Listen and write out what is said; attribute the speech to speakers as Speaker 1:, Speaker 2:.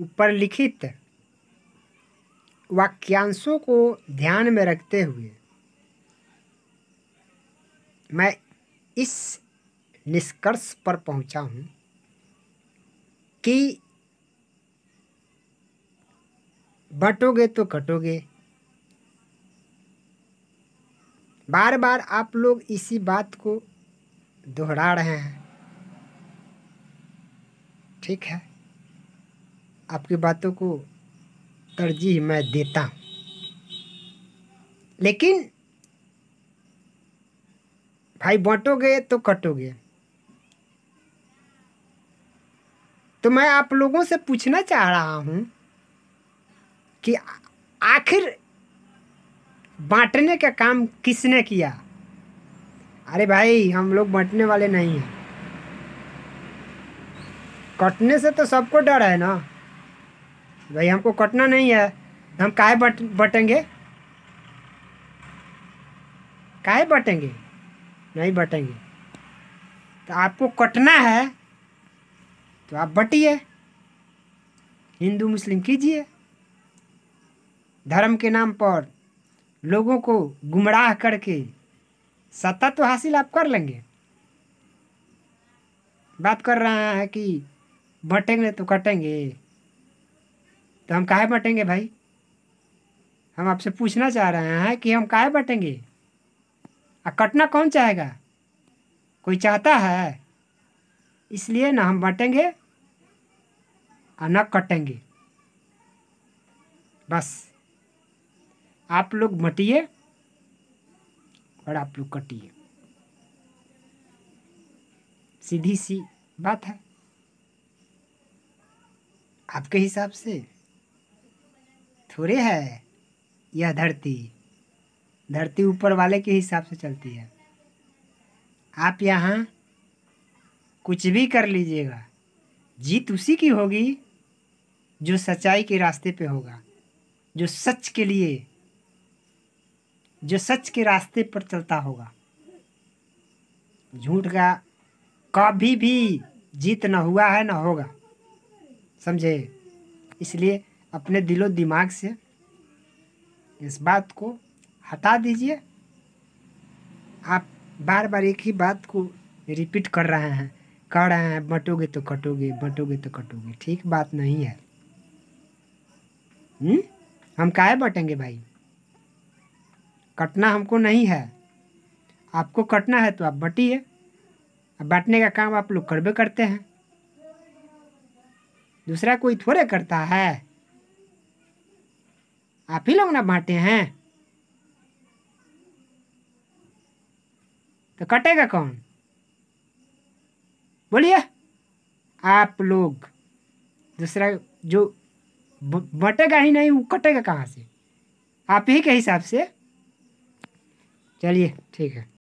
Speaker 1: ऊपर लिखित वाक्यांशों को ध्यान में रखते हुए मैं इस निष्कर्ष पर पहुंचा हूं कि बटोगे तो कटोगे बार बार आप लोग इसी बात को दोहरा रहे हैं ठीक है आपकी बातों को तरजीह मैं देता हूँ लेकिन भाई बांटोगे तो कटोगे तो मैं आप लोगों से पूछना चाह रहा हूँ कि आखिर बांटने का काम किसने किया अरे भाई हम लोग बांटने वाले नहीं हैं कटने से तो सबको डर है ना भाई हमको कटना नहीं है हम काय बट बटेंगे काय बटेंगे नहीं बटेंगे तो आपको कटना है तो आप बटिए हिंदू मुस्लिम कीजिए धर्म के नाम पर लोगों को गुमराह करके सत्ता तो हासिल आप कर लेंगे बात कर रहा है कि बटेंगे तो कटेंगे तो हम काहे बटेंगे भाई हम आपसे पूछना चाह रहे हैं कि हम काहे बटेंगे आ कटना कौन चाहेगा कोई चाहता है इसलिए ना हम बटेंगे और ना कटेंगे बस आप लोग बटिए और आप लोग कटिए सीधी सी बात है आपके हिसाब से थोड़े है यह धरती धरती ऊपर वाले के हिसाब से चलती है आप यहाँ कुछ भी कर लीजिएगा जीत उसी की होगी जो सच्चाई के रास्ते पे होगा जो सच के लिए जो सच के रास्ते पर चलता होगा झूठ का कभी भी जीत न हुआ है न होगा समझे इसलिए अपने दिलो दिमाग से इस बात को हटा दीजिए आप बार बार एक ही बात को रिपीट कर रहे हैं कह रहे हैं बटोगे तो कटोगे बटोगे तो कटोगे ठीक बात नहीं है हुँ? हम्म? हम काहे बटेंगे भाई कटना हमको नहीं है आपको कटना है तो आप बटिए बटने का काम आप लोग करबे करते हैं दूसरा कोई थोड़े करता है आप ही लोग ना बांटे हैं तो कटेगा कौन बोलिए आप लोग दूसरा जो बटेगा ही नहीं वो कटेगा कहाँ से आप ही के हिसाब से चलिए ठीक है